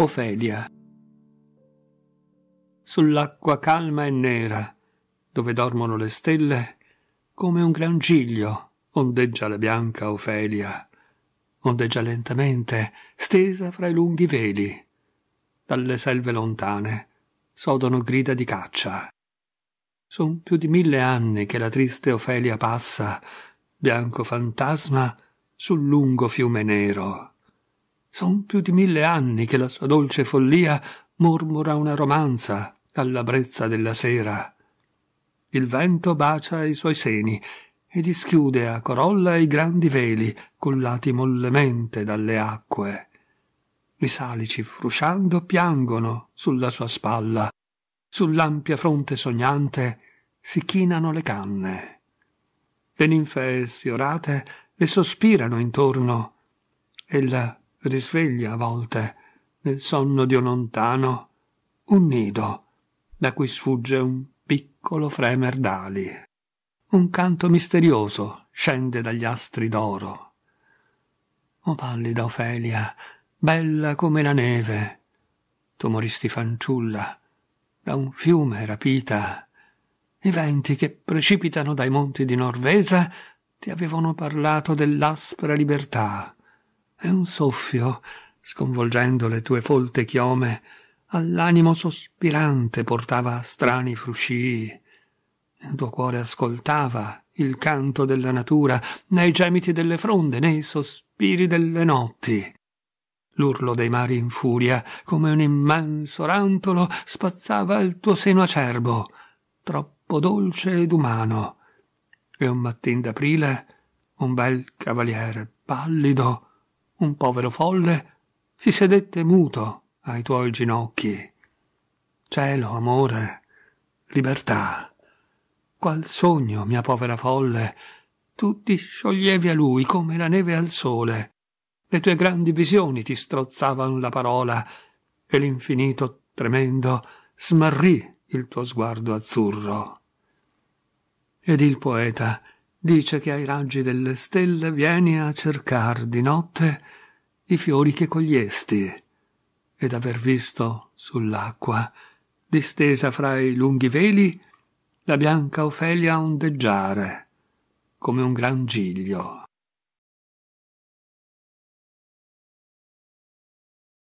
Ofelia. Sull'acqua calma e nera, dove dormono le stelle, come un gran ciglio ondeggia la bianca Ofelia, ondeggia lentamente, stesa fra i lunghi veli. Dalle selve lontane sodono grida di caccia. Son più di mille anni che la triste Ofelia passa, bianco fantasma, sul lungo fiume nero. Son più di mille anni che la sua dolce follia mormora una romanza alla brezza della sera. Il vento bacia i suoi seni e dischiude a corolla i grandi veli cullati mollemente dalle acque. I salici frusciando piangono sulla sua spalla, sull'ampia fronte sognante si chinano le canne. Le ninfee sfiorate le sospirano intorno, ella risveglia a volte, nel sonno di un lontano, un nido da cui sfugge un piccolo fremer d'ali. Un canto misterioso scende dagli astri d'oro. O oh, pallida Ofelia, bella come la neve, tu moristi fanciulla, da un fiume rapita. I venti che precipitano dai monti di Norvesa ti avevano parlato dell'aspra libertà e un soffio, sconvolgendo le tue folte chiome, all'animo sospirante portava strani fruscii. Il tuo cuore ascoltava il canto della natura, nei gemiti delle fronde, nei sospiri delle notti. L'urlo dei mari in furia, come un immenso rantolo, spazzava il tuo seno acerbo, troppo dolce ed umano. E un mattin d'aprile, un bel cavaliere pallido, un povero folle, si sedette muto ai tuoi ginocchi. Cielo, amore, libertà. Qual sogno, mia povera folle, tu ti scioglievi a lui come la neve al sole. Le tue grandi visioni ti strozzavano la parola e l'infinito tremendo smarrì il tuo sguardo azzurro. Ed il poeta Dice che ai raggi delle stelle vieni a cercar di notte i fiori che cogliesti, ed aver visto sull'acqua, distesa fra i lunghi veli, la bianca Ofelia ondeggiare, come un gran giglio.